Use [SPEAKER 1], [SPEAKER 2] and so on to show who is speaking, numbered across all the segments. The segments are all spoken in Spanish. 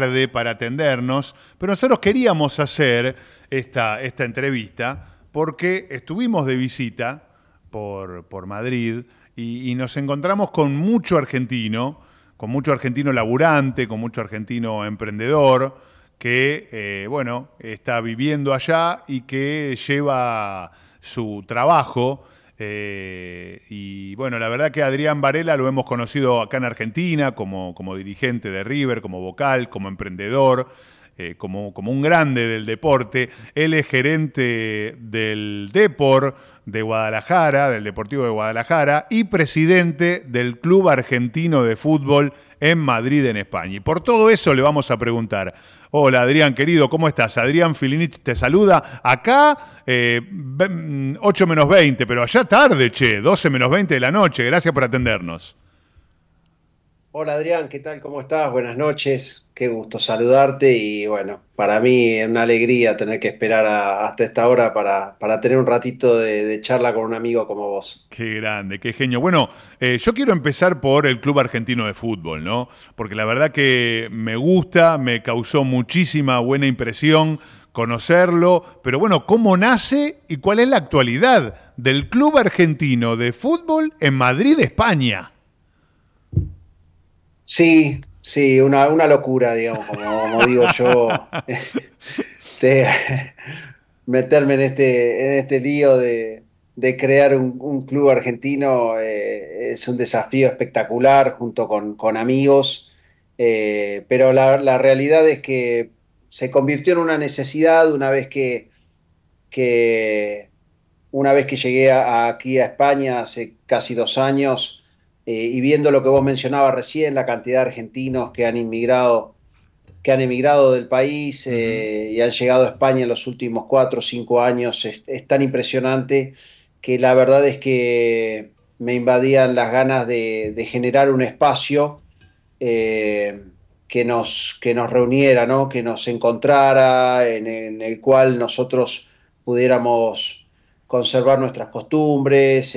[SPEAKER 1] tarde para atendernos, pero nosotros queríamos hacer esta, esta entrevista porque estuvimos de visita por, Madrid y, nos encontramos con mucho argentino, con mucho argentino laburante, con mucho argentino emprendedor, que, eh, bueno, está viviendo allá y que lleva su trabajo eh, y bueno, la verdad que Adrián Varela lo hemos conocido acá en Argentina como dirigente de River, como vocal, como emprendedor. Eh, como, un grande del deporte. Él es gerente del Depor de Guadalajara, del Deportivo de Guadalajara, y presidente del Club Argentino de Fútbol en Madrid, en España. Y por todo eso le vamos a preguntar. Hola Adrián, querido, ¿cómo estás? Adrián Filinich te saluda. Acá 8 eh, mm, menos 20, pero allá tarde, che, 12 menos 20 de la noche. Gracias por atendernos.
[SPEAKER 2] Hola Adrián, ¿qué tal? ¿Cómo estás? Buenas noches, qué gusto saludarte y bueno, para mí es una alegría tener que esperar hasta esta hora para, para tener un ratito de, charla con un amigo como vos.
[SPEAKER 1] Qué grande, qué genio. Bueno, eh, yo quiero empezar por el Club Argentino de Fútbol, ¿no? Porque la verdad que me gusta, me causó muchísima buena impresión conocerlo, pero bueno, ¿cómo nace y cuál es la actualidad del Club Argentino de Fútbol en Madrid, España? Sí, sí, una, locura, digamos,
[SPEAKER 2] como, digo yo. meterme en este, en este lío de, crear un, club argentino eh, es un desafío espectacular junto con, amigos, eh, pero la, realidad es que se convirtió en una necesidad una vez que, que una vez que llegué aquí a España hace casi dos años, eh, y viendo lo que vos mencionabas recién, la cantidad de argentinos que han inmigrado, que han emigrado del país eh, y han llegado a España en los últimos cuatro o cinco años, es, tan impresionante que la verdad es que me invadían las ganas de, generar un espacio eh, que, nos, que nos reuniera, que nos encontrara, en el cual nosotros pudiéramos conservar nuestras costumbres,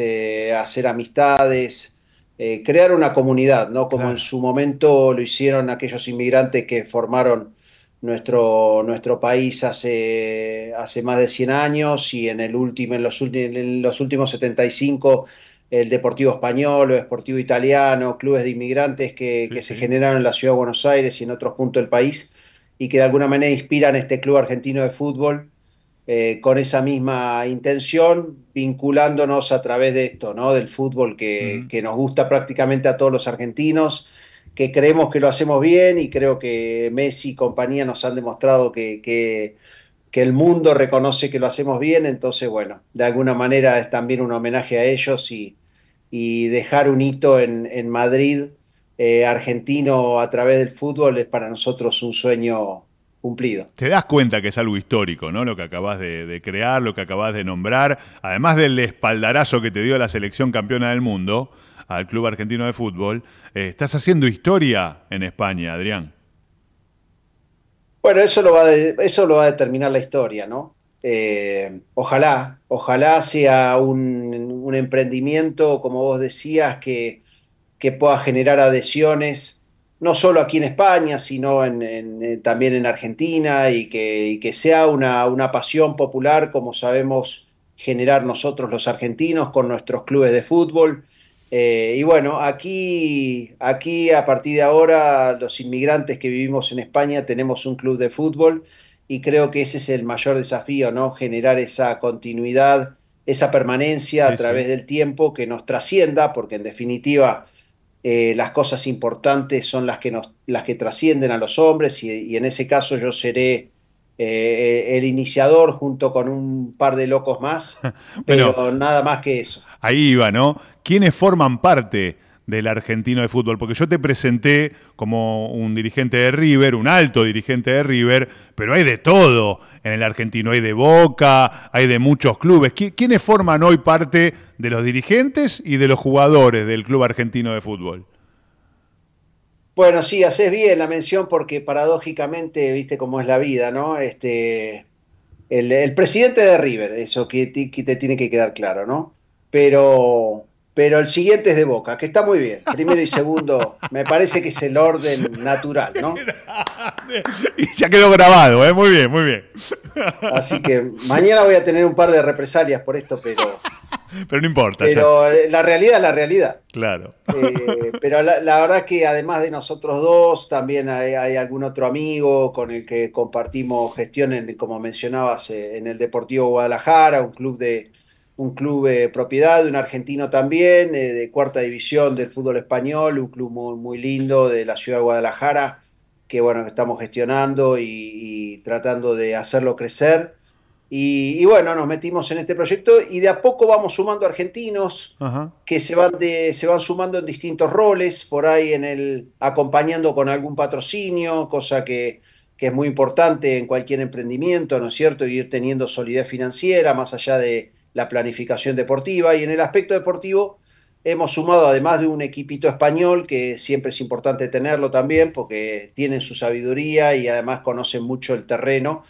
[SPEAKER 2] hacer amistades, eh, crear una comunidad, ¿no? Como en su momento lo hicieron aquellos inmigrantes que formaron nuestro, nuestro país hace, hace más de 100 años y en, el último, en, los, los últimos 75 el Deportivo Español, el Deportivo Italiano, clubes de inmigrantes que, se generaron en la Ciudad de Buenos Aires y en otros puntos del país y que de alguna manera inspiran este club argentino de fútbol eh, con esa misma intención, vinculándonos a través de esto, ¿no? Del fútbol que, nos gusta prácticamente a todos los argentinos, que creemos que lo hacemos bien y creo que Messi y compañía nos han demostrado que, que, el mundo reconoce que lo hacemos bien, entonces bueno, de alguna manera es también un homenaje a ellos y, dejar un hito en, Madrid eh, argentino a través del fútbol es para nosotros un
[SPEAKER 1] sueño te das cuenta que es algo histórico, ¿no? Lo que acabas de, crear, lo que acabas de nombrar, además del espaldarazo que te dio la selección campeona del mundo al Club Argentino de Fútbol, eh, estás haciendo historia en España, Adrián.
[SPEAKER 2] Bueno, eso lo va, a determinar la historia, ¿no? Eh, ojalá, ojalá sea un, emprendimiento, como vos decías, que pueda generar adhesiones no solo aquí en España, sino eh, también en Argentina, y que, sea una, pasión popular como sabemos generar nosotros los argentinos con nuestros clubes de fútbol. Eh, y bueno, aquí, aquí a partir de ahora los inmigrantes que vivimos en España tenemos un club de fútbol y creo que ese es el mayor desafío, ¿no? Generar esa continuidad, esa permanencia a través del tiempo que nos trascienda, porque en definitiva eh, las cosas importantes son las que, nos, las que trascienden a los hombres y, en ese caso yo seré eh, el iniciador junto con un par de locos más,
[SPEAKER 1] pero
[SPEAKER 2] nada más que eso.
[SPEAKER 1] Ahí iba, ¿no? ¿Quiénes forman parte del argentino de fútbol, porque yo te presenté como un dirigente de River, un alto dirigente de River, pero hay de todo en el argentino, hay de Boca, hay de muchos clubes. ¿Quiénes forman hoy parte de los dirigentes y de los jugadores del Club Argentino de Fútbol?
[SPEAKER 2] Bueno, sí, haces bien la mención porque paradójicamente, viste cómo es la vida, ¿no? Este, el, presidente de River, eso que, que te tiene que quedar claro, ¿no? Pero pero el siguiente es de Boca, que está muy bien. Primero y segundo, me parece que es el orden natural, ¿no?
[SPEAKER 1] Y ya quedó grabado, ¿eh? muy bien, muy bien. Así que mañana
[SPEAKER 2] voy a tener un par de represalias por esto, pero.
[SPEAKER 1] Pero no importa. Pero
[SPEAKER 2] eh, la realidad es la realidad. Claro. Eh, pero la, la, verdad que además de nosotros dos, también hay, hay, algún otro amigo con el que compartimos gestión, como mencionabas, eh, en el Deportivo Guadalajara, un club de, un club de propiedad de un argentino también, eh, de cuarta división del fútbol español, un club muy, lindo de la ciudad de Guadalajara, que bueno, estamos gestionando y, tratando de hacerlo crecer. Y, bueno, nos metimos en este proyecto y de a poco vamos sumando argentinos que se van, se van sumando en distintos roles, por ahí en el acompañando con algún patrocinio, cosa que, que es muy importante en cualquier emprendimiento, ¿no es cierto? Y ir teniendo solidez financiera, más allá de, la planificación deportiva y en el aspecto deportivo hemos sumado, además de un equipito español, que siempre es importante tenerlo también, porque tienen su sabiduría y además conocen mucho el terreno.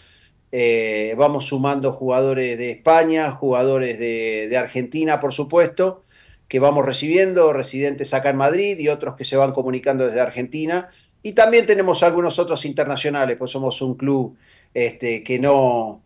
[SPEAKER 2] Eh, vamos sumando jugadores de España, jugadores de, Argentina, por supuesto, que vamos recibiendo, residentes acá en Madrid y otros que se van comunicando desde Argentina. Y también tenemos algunos otros internacionales, pues somos un club este, que no,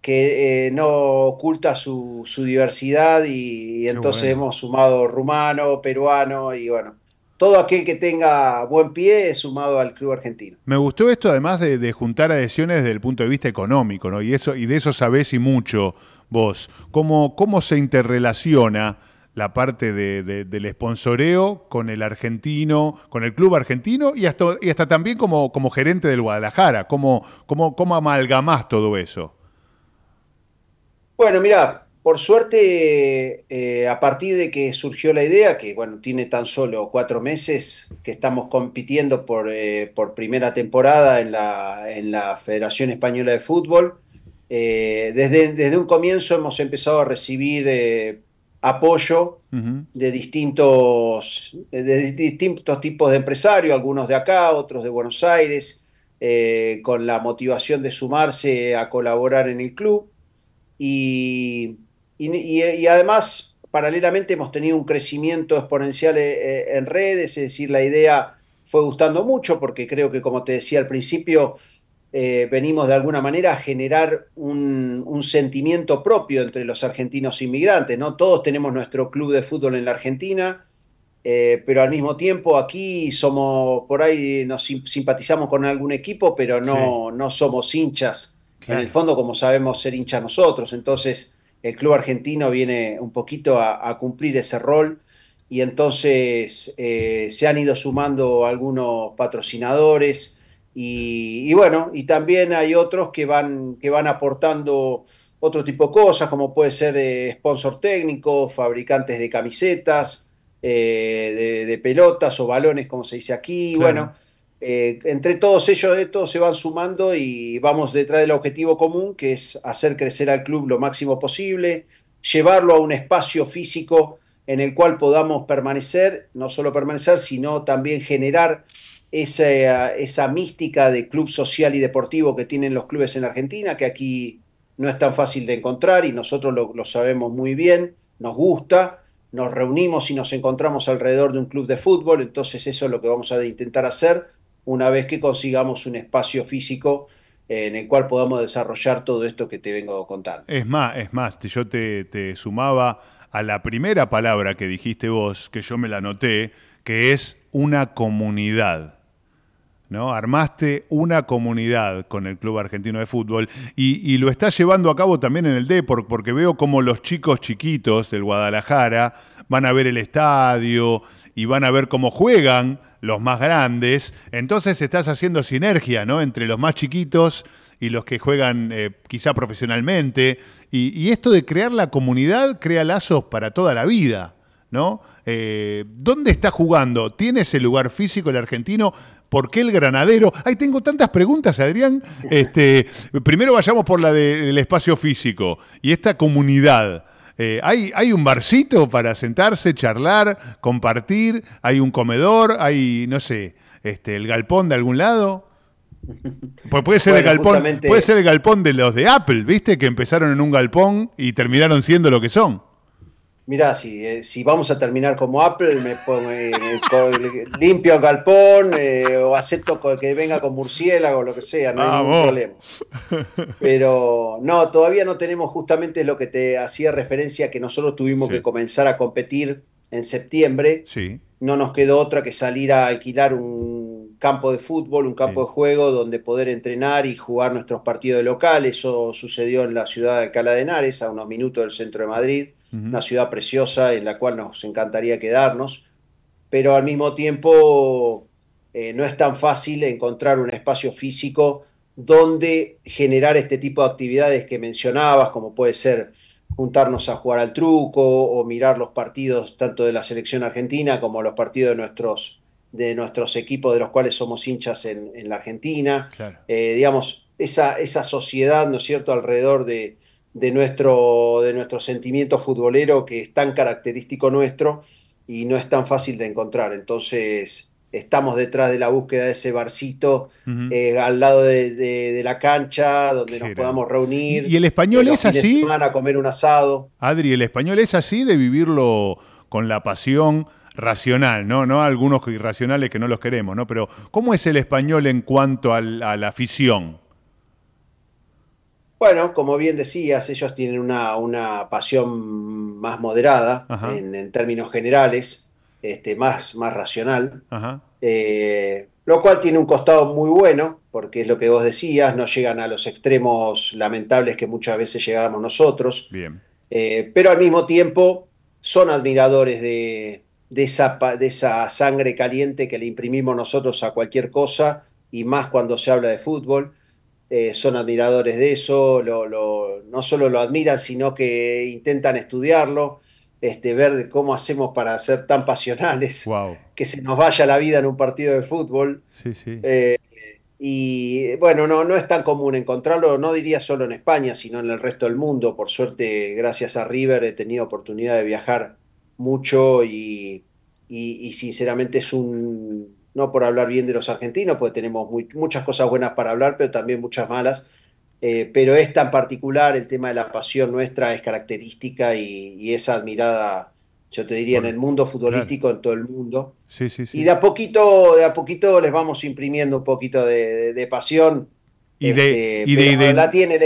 [SPEAKER 2] que eh, no oculta su, diversidad y, entonces hemos sumado rumano, peruano y bueno, todo aquel que tenga buen pie es sumado al club argentino.
[SPEAKER 1] Me gustó esto además de, juntar adhesiones desde el punto de vista económico, ¿no? Y eso y de eso sabés y mucho vos. ¿Cómo, cómo se interrelaciona la parte del sponsoreo con el argentino, con el club argentino y hasta, y hasta también como, como gerente del Guadalajara? ¿Cómo, cómo, cómo todo eso?
[SPEAKER 2] Bueno, mira, por suerte, eh, a partir de que surgió la idea, que bueno, tiene tan solo cuatro meses que estamos compitiendo por, eh, primera temporada en la, en la, Federación Española de Fútbol, eh, desde, desde, un comienzo hemos empezado a recibir apoyo de, distintos, de distintos tipos de empresarios, algunos de acá, otros de Buenos Aires, con la motivación de sumarse a colaborar en el club y, además paralelamente hemos tenido un crecimiento exponencial eh, eh, en redes, es decir, la idea fue gustando mucho porque creo que, como te decía al principio, eh, venimos de alguna manera a generar un, sentimiento propio entre los argentinos inmigrantes, ¿no? Todos tenemos nuestro club de fútbol en la Argentina, pero al mismo tiempo aquí somos, por ahí nos simpatizamos con algún equipo, pero no somos hinchas en el fondo, como sabemos ser hinchas nosotros, entonces el club argentino viene un poquito a, cumplir ese rol y entonces eh, se han ido sumando algunos patrocinadores y, bueno, y también hay otros que van, que van aportando otro tipo de cosas, como puede ser eh, sponsor técnico, fabricantes de camisetas, eh, de, pelotas o balones, como se dice aquí, bueno eh, entre todos ellos, estos eh, se van sumando y vamos detrás del objetivo común, que es hacer crecer al club lo máximo posible, llevarlo a un espacio físico en el cual podamos permanecer, no solo permanecer, sino también generar esa, mística de club social y deportivo que tienen los clubes en Argentina, que aquí no es tan fácil de encontrar y nosotros lo sabemos muy bien, nos gusta, nos reunimos y nos encontramos alrededor de un club de fútbol, entonces eso es lo que vamos a intentar hacer una vez que consigamos un espacio físico eh, en el cual podamos desarrollar todo esto que te vengo contar
[SPEAKER 1] Es más, es más, yo te, sumaba a la primera palabra que dijiste vos, que yo me la noté, que es una comunidad. ¿no? Armaste una comunidad con el Club Argentino de Fútbol y, y lo estás llevando a cabo también en el Depor, porque veo como los chicos chiquitos del Guadalajara van a ver el estadio y van a ver cómo juegan los más grandes. Entonces estás haciendo sinergia, ¿no? Entre los más chiquitos y los que juegan eh, quizá profesionalmente. Y, esto de crear la comunidad crea lazos para toda la vida, ¿no? Eh, ¿Dónde está jugando? ¿Tiene ese lugar físico el argentino? ¿Por qué el granadero? ¡Ay, tengo tantas preguntas, Adrián. Este, primero vayamos por la del espacio físico y esta comunidad. Eh, hay, un barcito para sentarse, charlar, compartir, hay un comedor, hay, no sé, este, el galpón de algún lado. Pues puede ser, el galpón, puede ser el galpón de los de Apple, ¿viste? Que empezaron en un galpón y terminaron siendo lo que son.
[SPEAKER 2] Mirá, si, eh, si vamos a terminar como Apple, me eh, limpio el galpón eh, o acepto que venga con murciélago, lo que sea, no hay ah, ningún problema. Pero no, todavía no tenemos justamente lo que te hacía referencia que nosotros tuvimos que comenzar a competir en septiembre. Sí. No nos quedó otra que salir a alquilar un campo de fútbol, un campo de juego donde poder entrenar y jugar nuestros partidos locales. Eso sucedió en la ciudad de Alcalá de Henares, a unos minutos del centro de Madrid, una ciudad preciosa en la cual nos encantaría quedarnos, pero al mismo tiempo eh, no es tan fácil encontrar un espacio físico donde generar este tipo de actividades que mencionabas, como puede ser juntarnos a jugar al truco o mirar los partidos tanto de la selección argentina como los partidos de nuestros de nuestros equipos de los cuales somos hinchas en, en la Argentina. Eh, digamos, esa, esa sociedad, ¿no es cierto?, alrededor de, nuestro, de nuestro sentimiento futbolero que es tan característico nuestro y no es tan fácil de encontrar. Entonces, estamos detrás de la búsqueda de ese barcito eh, al lado de, la cancha donde nos podamos reunir. ¿Y el español es así? van a comer un
[SPEAKER 1] asado. Adri, ¿el español es así de vivirlo con la pasión? racional, ¿no? ¿no? Algunos irracionales que no los queremos, ¿no? Pero, ¿cómo es el español en cuanto a la afición?
[SPEAKER 2] Bueno, como bien decías, ellos tienen una, pasión más moderada en, términos generales, este, más, más racional, eh, lo cual tiene un costado muy bueno, porque es lo que vos decías, no llegan a los extremos lamentables que muchas veces llegamos nosotros, bien. Eh, pero al mismo tiempo son admiradores de, de esa, de esa sangre caliente que le imprimimos nosotros a cualquier cosa y más cuando se habla de fútbol. Eh, son admiradores de eso, no solo lo admiran, sino que intentan estudiarlo, este, ver cómo hacemos para ser tan pasionales, que se nos vaya la vida en un partido de fútbol. Sí, sí. Eh, y bueno, no, no es tan común encontrarlo, no diría solo en España, sino en el resto del mundo. Por suerte, gracias a River, he tenido oportunidad de viajar mucho y, y, sinceramente es un, no por hablar bien de los argentinos, porque tenemos muchas cosas buenas para hablar, pero también muchas malas, eh, pero es tan particular, el tema de la pasión nuestra es característica y, es admirada, yo te diría, en el mundo futbolístico, en todo el mundo.
[SPEAKER 1] Sí, sí, sí. Y de
[SPEAKER 2] a poquito, de a poquito les vamos imprimiendo un poquito de, pasión.
[SPEAKER 1] Y de, este, la
[SPEAKER 2] tiene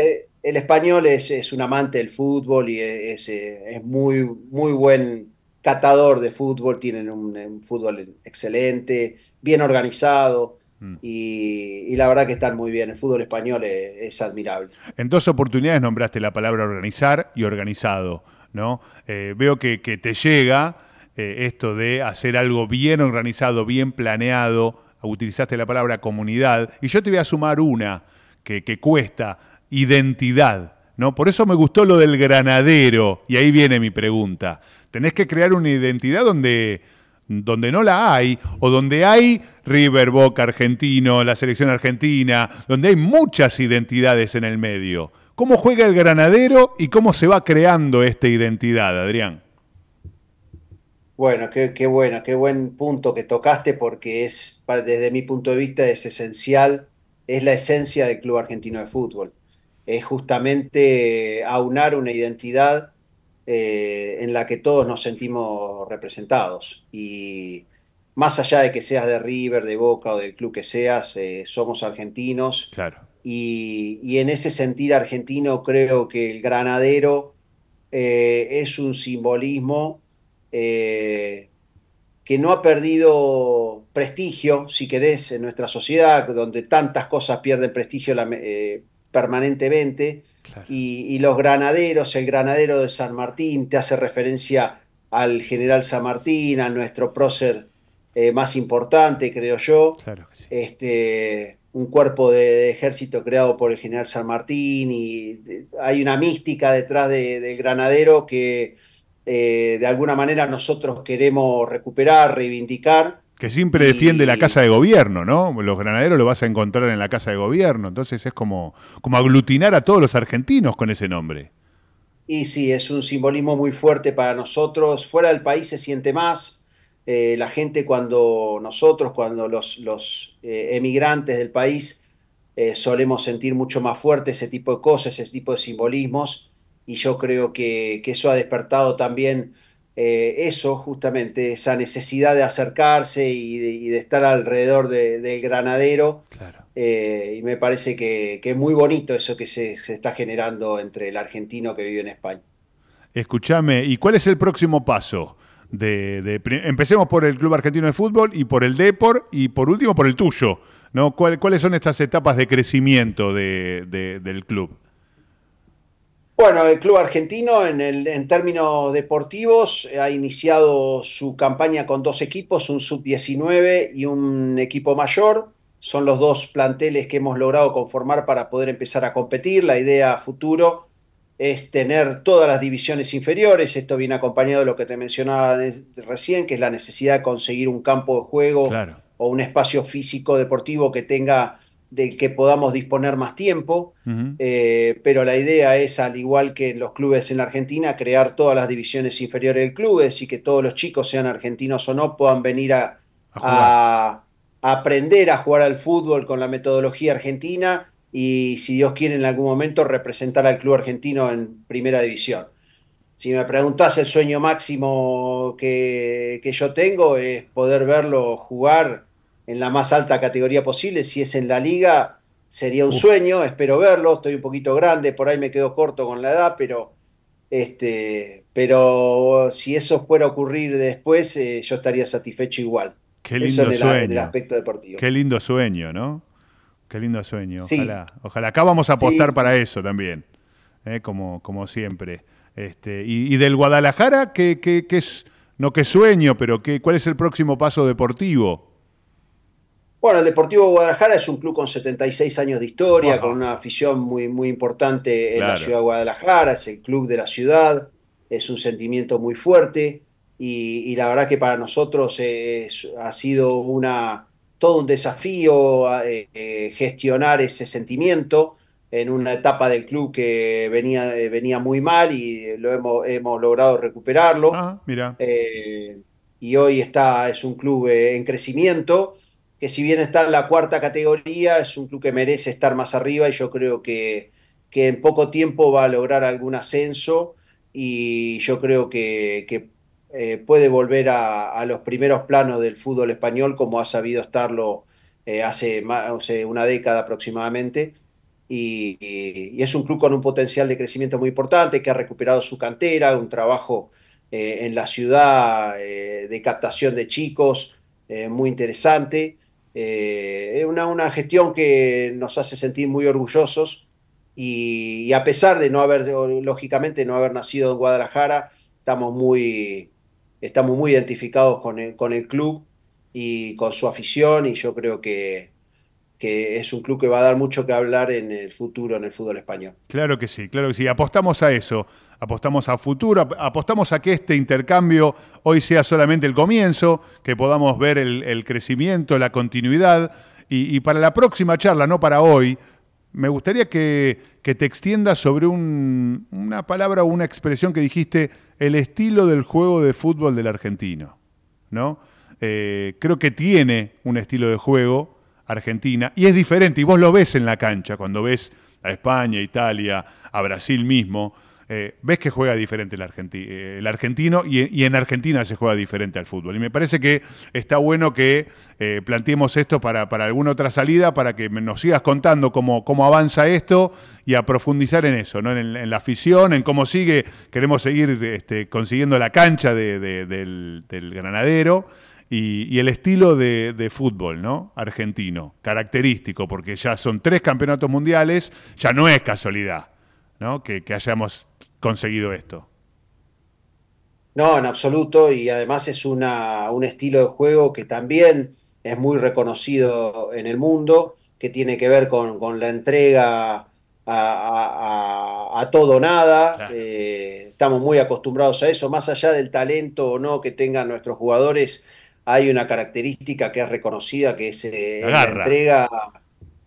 [SPEAKER 2] el, español es, es, un amante del fútbol y es, es, eh, es muy, muy buen catador de fútbol, tienen un, fútbol excelente, bien organizado. Mm. Y, la verdad que están muy bien, el fútbol español es, admirable.
[SPEAKER 1] En dos oportunidades nombraste la palabra organizar y organizado, ¿no? Eh, veo que, te llega eh, esto de hacer algo bien organizado, bien planeado, utilizaste la palabra comunidad, y yo te voy a sumar una que cuesta, identidad. ¿no? Por eso me gustó lo del granadero, y ahí viene mi pregunta. Tenés que crear una identidad donde, donde no la hay, o donde hay River Boca argentino, la selección argentina, donde hay muchas identidades en el medio. ¿Cómo juega el granadero y cómo se va creando esta identidad, Adrián?
[SPEAKER 2] Bueno, qué, qué bueno, qué buen punto que tocaste porque es, desde mi punto de vista, es esencial, es la esencia del Club Argentino de Fútbol es justamente aunar una identidad eh, en la que todos nos sentimos representados. Y más allá de que seas de River, de Boca o del club que seas, eh, somos argentinos. Claro. Y, en ese sentir argentino creo que el granadero eh, es un simbolismo que no ha perdido prestigio, si querés, en nuestra sociedad, donde tantas cosas pierden prestigio permanentemente. Y, los granaderos, el granadero de San Martín te hace referencia al general San Martín, a nuestro prócer eh, más importante, creo yo. este, un cuerpo de, ejército creado por el general San Martín y hay una mística detrás del granadero que eh, de alguna manera nosotros queremos recuperar,
[SPEAKER 1] reivindicar que siempre defiende la casa de gobierno, ¿no? Los granaderos lo vas a encontrar en la casa de gobierno, entonces es como, como aglutinar a todos los argentinos con ese nombre.
[SPEAKER 2] Y sí, es un simbolismo muy fuerte para nosotros. Fuera del país se siente más. Eh, la gente cuando nosotros, cuando los, los eh, emigrantes del país, eh, solemos sentir mucho más fuerte ese tipo de cosas, ese tipo de simbolismos. Y yo creo que eso ha despertado también eh, eso justamente, esa necesidad de acercarse y de, estar alrededor del granadero. Eh, y me parece que, es muy bonito eso que se, está generando entre el argentino que vive en España.
[SPEAKER 1] Escúchame, ¿y cuál es el próximo paso? De, empecemos por el Club Argentino de Fútbol y por el Depor y por último por el tuyo. ¿no? ¿Cuáles son estas etapas de crecimiento del club?
[SPEAKER 2] Bueno, el club argentino en, el, en términos deportivos ha iniciado su campaña con dos equipos, un sub-19 y un equipo mayor. Son los dos planteles que hemos logrado conformar para poder empezar a competir. La idea futuro es tener todas las divisiones inferiores. Esto viene acompañado de lo que te mencionaba recién, que es la necesidad de conseguir un campo de juego o un espacio físico deportivo que tenga de que podamos disponer más tiempo, eh, pero la idea es, al igual que en los clubes en la Argentina, crear todas las divisiones inferiores del club, y que todos los chicos, sean argentinos o no, puedan venir a, aprender a jugar al fútbol con la metodología argentina y si Dios quiere en algún momento representar al club argentino en primera división. Si me preguntás el sueño máximo que, que yo tengo es poder verlo jugar en la más alta categoría posible. Si es en la liga, sería un sueño, espero verlo, estoy un poquito grande, por ahí me quedo corto con la edad, pero, este, pero si eso fuera a ocurrir después, eh, yo estaría satisfecho
[SPEAKER 1] igual. Qué lindo el, sueño. aspecto deportivo. Qué lindo sueño, ¿no? Qué lindo sueño. Ojalá, ojalá. Acá vamos a apostar para eso también, ¿eh? como, como siempre. Este, y, del Guadalajara, ¿qué, qué, qué es, no qué sueño, pero qué, cuál es el próximo paso deportivo?
[SPEAKER 2] Bueno, el Deportivo Guadalajara es un club con 76 años de historia, con una afición muy, muy importante en la ciudad de Guadalajara, es el club de la ciudad, es un sentimiento muy fuerte y, la verdad que para nosotros ha sido una, todo un desafío eh, eh, gestionar ese sentimiento en una etapa del club que venía, eh, venía muy mal y lo hemos, hemos logrado recuperarlo. Ah, y hoy está, es un club en crecimiento que si bien está en la cuarta categoría, es un club que merece estar más arriba y yo creo que, que en poco tiempo va a lograr algún ascenso y yo creo que, eh, puede volver a, los primeros planos del fútbol español como ha sabido estarlo eh, hace, más, una década aproximadamente. Y, es un club con un potencial de crecimiento muy importante, que ha recuperado su cantera, un trabajo eh, en la ciudad de captación de chicos muy interesante. Eh, es una, una, gestión que nos hace sentir muy orgullosos y, a pesar de no haber, lógicamente, no haber nacido en Guadalajara, estamos muy, estamos muy identificados con el, con el club y con su afición y yo creo que, que es un club que va a dar mucho que hablar en el futuro en el fútbol español.
[SPEAKER 1] Claro que sí, claro que sí, apostamos a eso, apostamos a futuro, apostamos a que este intercambio hoy sea solamente el comienzo, que podamos ver el, crecimiento, la continuidad. Y, para la próxima charla, no para hoy, me gustaría que, te extiendas sobre una palabra o una expresión que dijiste, el estilo del juego de fútbol del argentino. ¿no? Eh, creo que tiene un estilo de juego Argentina y es diferente, y vos lo ves en la cancha, cuando ves a España, Italia, a Brasil mismo eh, ves que juega diferente el, argentino, eh, el argentino y, en Argentina se juega diferente al fútbol. Y me parece que está bueno que eh, planteemos esto para, alguna otra salida, para que nos sigas contando cómo, cómo avanza esto y a profundizar en eso, ¿no? en, la afición, en cómo sigue. Queremos seguir este, consiguiendo la cancha del, granadero. Y, el estilo de, de, fútbol ¿no? argentino, característico, porque ya son tres campeonatos mundiales, ya no es casualidad ¿no? Que, hayamos conseguido esto.
[SPEAKER 2] No, en absoluto, y además es una, un estilo de juego que también es muy reconocido en el mundo, que tiene que ver con, con la entrega a, todo o nada. Eh, estamos muy acostumbrados a eso, más allá del talento o no que tengan nuestros jugadores, hay una característica que es reconocida, que es eh, la entrega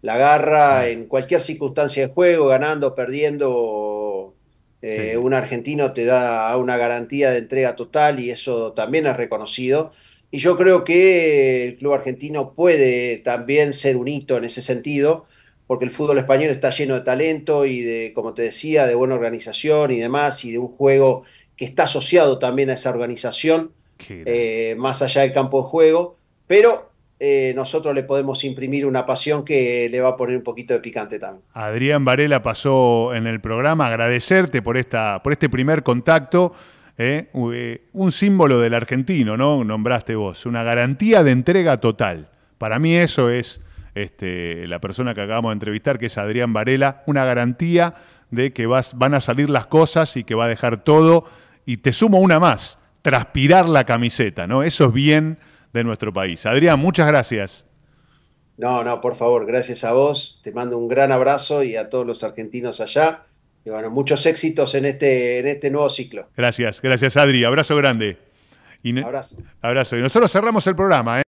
[SPEAKER 2] la garra ah. en cualquier circunstancia de juego, ganando, perdiendo. Eh, un argentino te da una garantía de entrega total y eso también es reconocido. Y yo creo que el club argentino puede también ser un hito en ese sentido, porque el fútbol español está lleno de talento y de, como te decía, de buena organización y demás, y de un juego que está asociado también a esa organización, eh, más allá del campo de juego. Pero eh, nosotros le podemos imprimir una pasión que le va a poner un poquito de picante también.
[SPEAKER 1] Adrián Varela pasó en el programa, agradecerte por, esta, por este primer contacto. Eh, eh, un símbolo del argentino, ¿no? Nombraste vos, una garantía de entrega total. Para mí eso es este, la persona que acabamos de entrevistar, que es Adrián Varela, una garantía de que vas, van a salir las cosas y que va a dejar todo. Y te sumo una más, transpirar la camiseta, ¿no? Eso es bien de nuestro país. Adrián, muchas gracias.
[SPEAKER 2] No, no, por favor, gracias a vos. Te mando un gran abrazo y a todos los argentinos allá. Y bueno, muchos éxitos en este, en este nuevo
[SPEAKER 1] ciclo. Gracias, gracias Adri. Abrazo grande. Y abrazo. Abrazo. Y nosotros cerramos el programa. ¿eh?